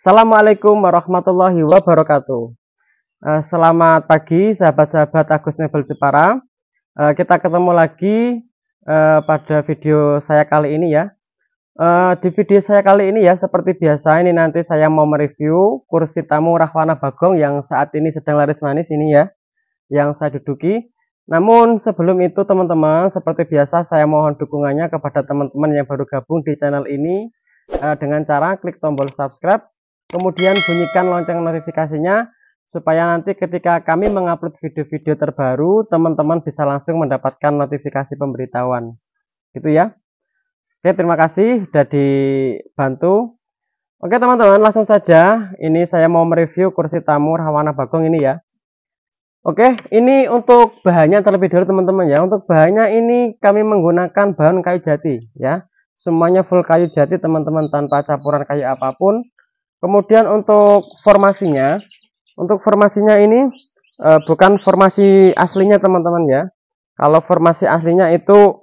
Assalamualaikum warahmatullahi wabarakatuh. Eh, selamat pagi sahabat-sahabat Agus Mebel Jepara. Eh, kita ketemu lagi eh, pada video saya kali ini ya. Di video saya kali ini ya seperti biasa ini nanti saya mau mereview kursi tamu Rahwana Bagong yang saat ini sedang laris manis ini ya yang saya duduki. Namun sebelum itu teman-teman seperti biasa saya mohon dukungannya kepada teman-teman yang baru gabung di channel ini dengan cara klik tombol subscribe kemudian bunyikan lonceng notifikasinya supaya nanti ketika kami mengupload video-video terbaru teman-teman bisa langsung mendapatkan notifikasi pemberitahuan gitu ya oke terima kasih sudah dibantu oke teman-teman langsung saja ini saya mau mereview kursi tamu Rawana Bagong ini ya oke ini untuk bahannya terlebih dahulu teman-teman ya untuk bahannya ini kami menggunakan bahan kayu jati ya semuanya full kayu jati teman-teman tanpa campuran kayu apapun Kemudian untuk formasinya, untuk formasinya ini e, bukan formasi aslinya teman-teman ya. Kalau formasi aslinya itu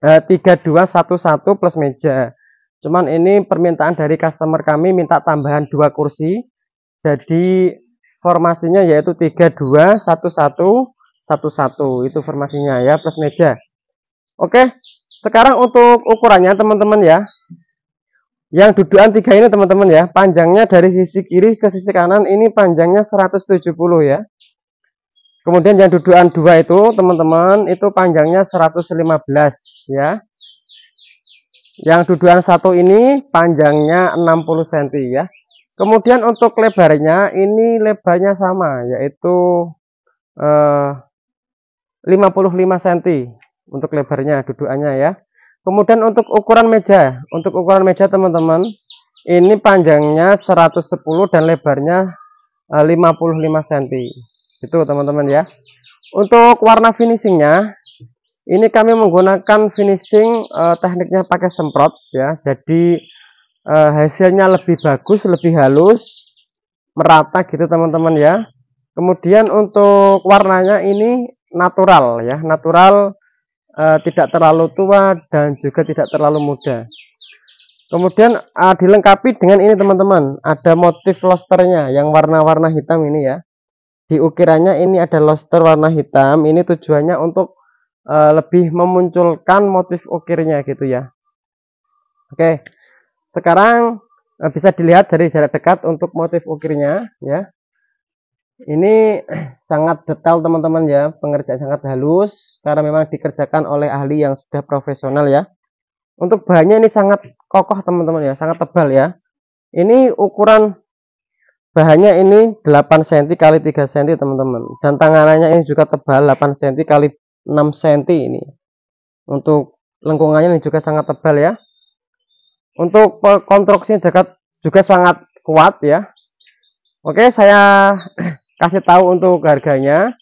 eh, tiga dua satu satu plus meja. Cuman ini permintaan dari customer kami minta tambahan dua kursi. Jadi formasinya yaitu tiga dua satu satu satu satu itu formasinya ya plus meja. Oke, sekarang untuk ukurannya teman-teman ya yang dudukan tiga ini teman-teman ya panjangnya dari sisi kiri ke sisi kanan ini panjangnya 170 ya kemudian yang dudukan dua itu teman-teman itu panjangnya 115 ya yang dudukan satu ini panjangnya 60 cm ya kemudian untuk lebarnya ini lebarnya sama yaitu eh, 55 cm untuk lebarnya dudukannya ya kemudian untuk ukuran meja untuk ukuran meja teman-teman ini panjangnya 110 dan lebarnya 55 eh, cm itu teman-teman ya untuk warna finishingnya ini kami menggunakan finishing eh, tekniknya pakai semprot ya jadi eh, hasilnya lebih bagus lebih halus merata gitu teman-teman ya kemudian untuk warnanya ini natural ya natural uh, tidak terlalu tua dan juga tidak terlalu muda kemudian uh, dilengkapi dengan ini teman-teman ada motif losternya yang warna-warna hitam ini ya di ukirannya ini ada loster warna hitam ini tujuannya untuk uh, lebih memunculkan motif ukirnya gitu ya oke sekarang uh, bisa dilihat dari jarak dekat untuk motif ukirnya ya ini sangat detail teman-teman ya, pengerjaan sangat halus karena memang dikerjakan oleh ahli yang sudah profesional ya. Untuk bahannya ini sangat kokoh teman-teman ya, sangat tebal ya. Ini ukuran bahannya ini 8 cm kali 3 cm teman-teman dan tangannya ini juga tebal 8 cm kali 6 cm ini. Untuk lengkungannya ini juga sangat tebal ya. Untuk konstruksinya juga, juga sangat kuat ya. Oke, saya kasih tahu untuk harganya.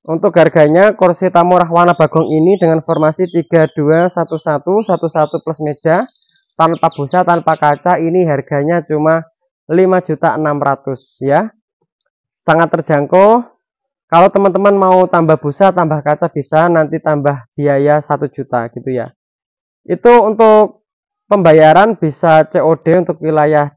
Untuk harganya kursi tamu Rahwana Bagong ini dengan formasi 11 plus meja tanpa busa tanpa kaca ini harganya cuma 5.600 ya. Sangat terjangkau. Kalau teman-teman mau tambah busa, tambah kaca bisa, nanti tambah biaya 1 juta gitu ya. Itu untuk pembayaran bisa COD untuk wilayah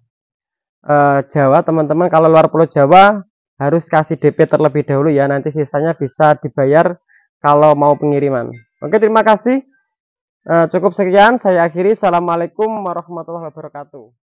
eh, Jawa teman-teman. Kalau luar pulau Jawa harus kasih DP terlebih dahulu ya nanti sisanya bisa dibayar kalau mau pengiriman oke terima kasih eh, cukup sekian saya akhiri assalamualaikum warahmatullahi wabarakatuh